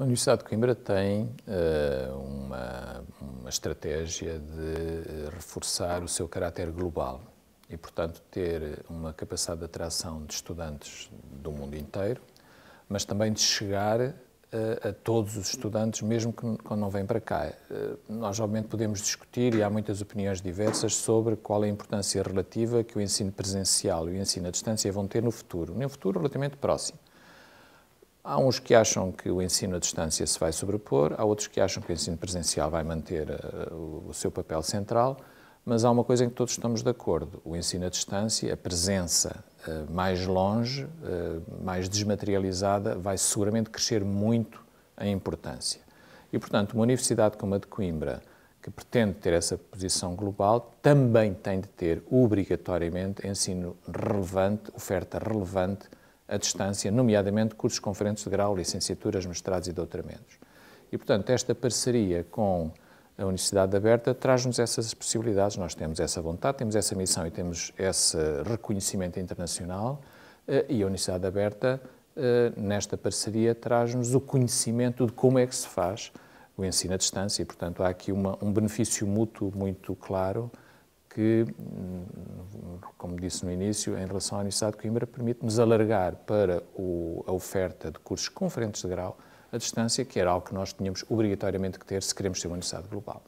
A Universidade de Coimbra tem uh, uma, uma, estratégia de eh, reforçar o seu caráter global e, portanto, ter uma capacidade de atração de estudantes do mundo inteiro, mas também de chegar uh, a todos os estudantes, mesmo que quando não vêm para cá. nós, obviamente, podemos discutir, e há muitas opiniões diversas, sobre qual é a importância relativa que o ensino presencial e o ensino à distância vão ter no futuro, num futuro relativamente próximo. Há uns que acham que o ensino à distância se vai sobrepor, há outros que acham que o ensino presencial vai manter uh, o seu papel central, mas há uma coisa em que todos estamos de acordo: o ensino à distância, a presença uh, mais longe, uh, mais desmaterializada, vai seguramente crescer muito em importância. E, portanto, uma universidade como a de Coimbra, que pretende ter essa posição global, também tem de ter, obrigatoriamente, ensino relevante, oferta relevante à distância, nomeadamente cursos conferentes de grau, licenciaturas, mestrados e doutoramentos. E, portanto, esta parceria com a Universidade Aberta traz-nos essas possibilidades. Nós temos essa vontade, temos essa missão e temos esse reconhecimento internacional. Eh, e a Universidade Aberta, eh, nesta parceria, traz-nos o conhecimento de como é que se faz o ensino à distância. E, portanto, há aqui uma, um benefício mútuo muito claro que hum, disse no início, em relação à Universidade de Coimbra, permite-nos alargar para o, a oferta de cursos conferentes de grau a distância, que era algo que nós tínhamos obrigatoriamente que ter se queremos ser uma universidade global.